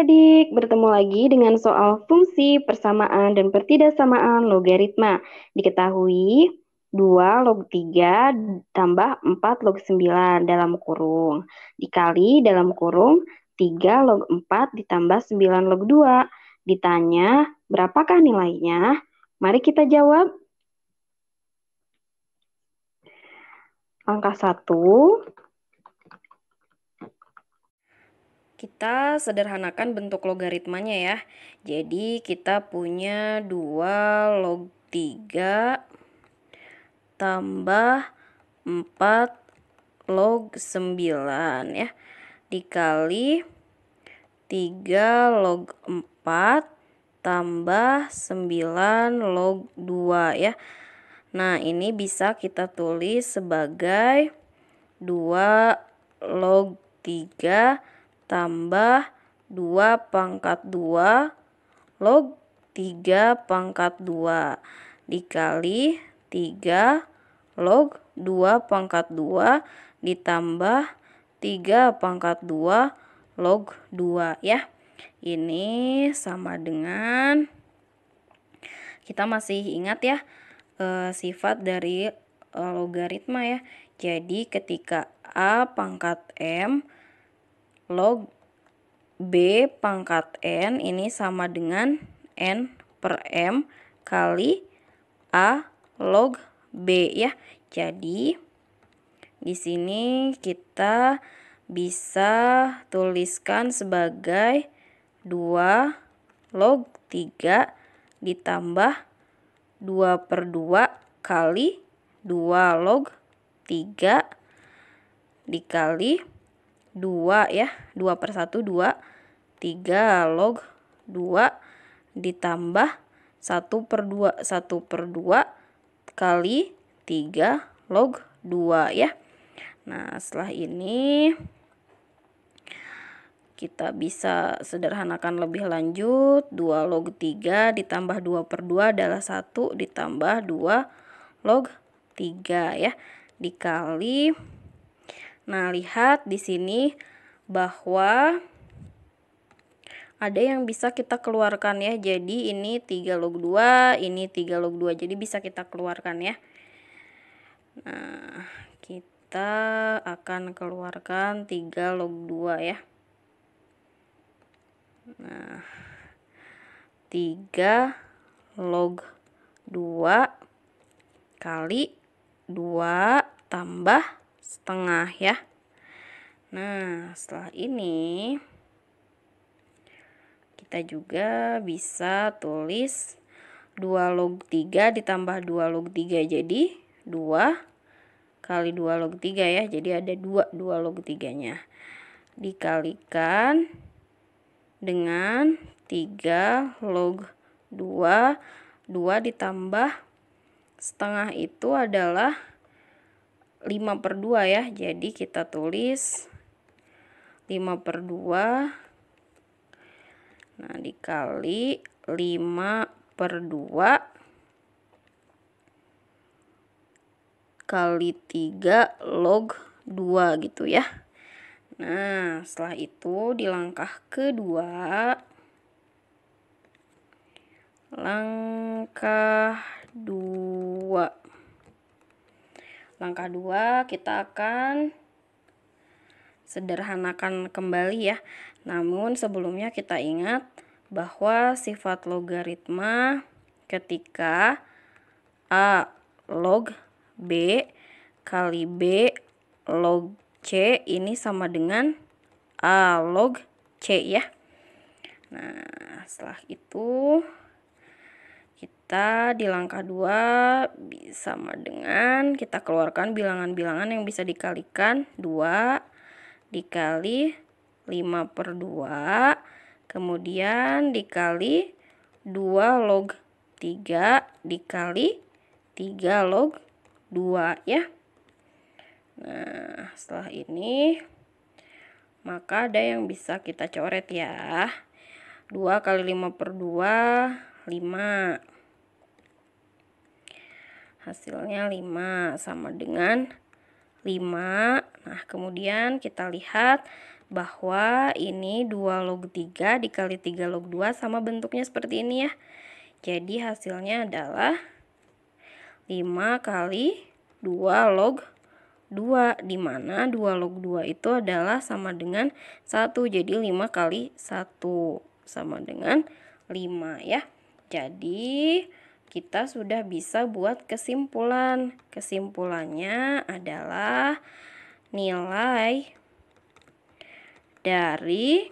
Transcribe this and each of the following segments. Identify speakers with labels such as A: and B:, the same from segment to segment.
A: adik-adik, bertemu lagi dengan soal fungsi persamaan dan pertidaksamaan logaritma. Diketahui 2 log 3 tambah 4 log 9 dalam kurung. Dikali dalam kurung 3 log 4 ditambah 9 log 2. Ditanya berapakah nilainya? Mari kita jawab. Langkah 1, kita sederhanakan bentuk logaritmanya ya. Jadi kita punya 2 log 3 tambah 4 log 9 ya. Dikali 3 log 4 tambah 9 log 2 ya. Nah ini bisa kita tulis sebagai 2 log 3 tambah tambah 2 pangkat 2 log 3 pangkat 2 dikali 3 log 2 pangkat 2 ditambah 3 pangkat 2 log 2 ya. Ini sama dengan kita masih ingat ya e, sifat dari e, logaritma ya. Jadi ketika A pangkat M log B pangkat N ini sama dengan N per M kali A log B ya. Jadi di sini kita bisa tuliskan sebagai 2 log 3 ditambah 2 per 2 kali 2 log 3 dikali 2 ya 2 per 1 2 3 log 2 ditambah 1 per 2 1 per 2 kali 3 log 2 ya nah setelah ini kita bisa sederhanakan lebih lanjut 2 log 3 ditambah 2 per 2 adalah 1 ditambah 2 log 3 ya dikali Nah, lihat di sini bahwa ada yang bisa kita keluarkan ya. Jadi ini 3 log 2, ini 3 log 2. Jadi bisa kita keluarkan ya. Nah, kita akan keluarkan 3 log 2 ya. Nah, 3 log 2 kali 2 tambah setengah ya nah setelah ini kita juga bisa tulis 2 log 3 ditambah 2 log 3 jadi 2 kali 2 log 3 ya jadi ada 2 2 log 3 nya dikalikan dengan 3 log 2 2 ditambah setengah itu adalah 5 per 2 ya jadi kita tulis 5 per 2 nah dikali 5 per 2 kali 3 log 2 gitu ya nah setelah itu di langkah kedua langkah 2 Langkah dua, kita akan sederhanakan kembali ya. Namun sebelumnya kita ingat bahwa sifat logaritma ketika A log B kali B log C ini sama dengan A log C ya. Nah, setelah itu kita di langkah 2 sama dengan kita keluarkan bilangan-bilangan yang bisa dikalikan 2 dikali 5 per 2 kemudian dikali 2 log 3 dikali 3 log 2 ya nah setelah ini maka ada yang bisa kita coret ya 2 kali 5 per 2 5 hasilnya 5 sama dengan 5 nah kemudian kita lihat bahwa ini 2 log 3 dikali 3 log 2 sama bentuknya seperti ini ya jadi hasilnya adalah 5 kali 2 log 2 dimana 2 log 2 itu adalah sama dengan 1 jadi 5 kali 1 sama dengan 5 ya jadi kita sudah bisa buat kesimpulan. Kesimpulannya adalah nilai dari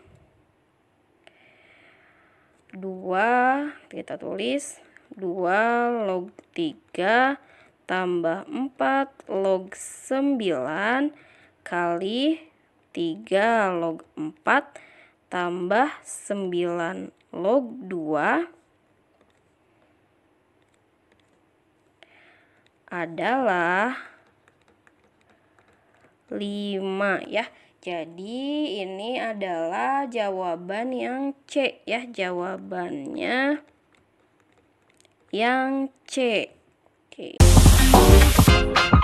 A: dua kita tulis 2 log 3 tambah 4 log 9 kali 3 log 4 tambah 9 log 2 adalah 5 ya. Jadi ini adalah jawaban yang C ya, jawabannya yang C. Oke. Okay.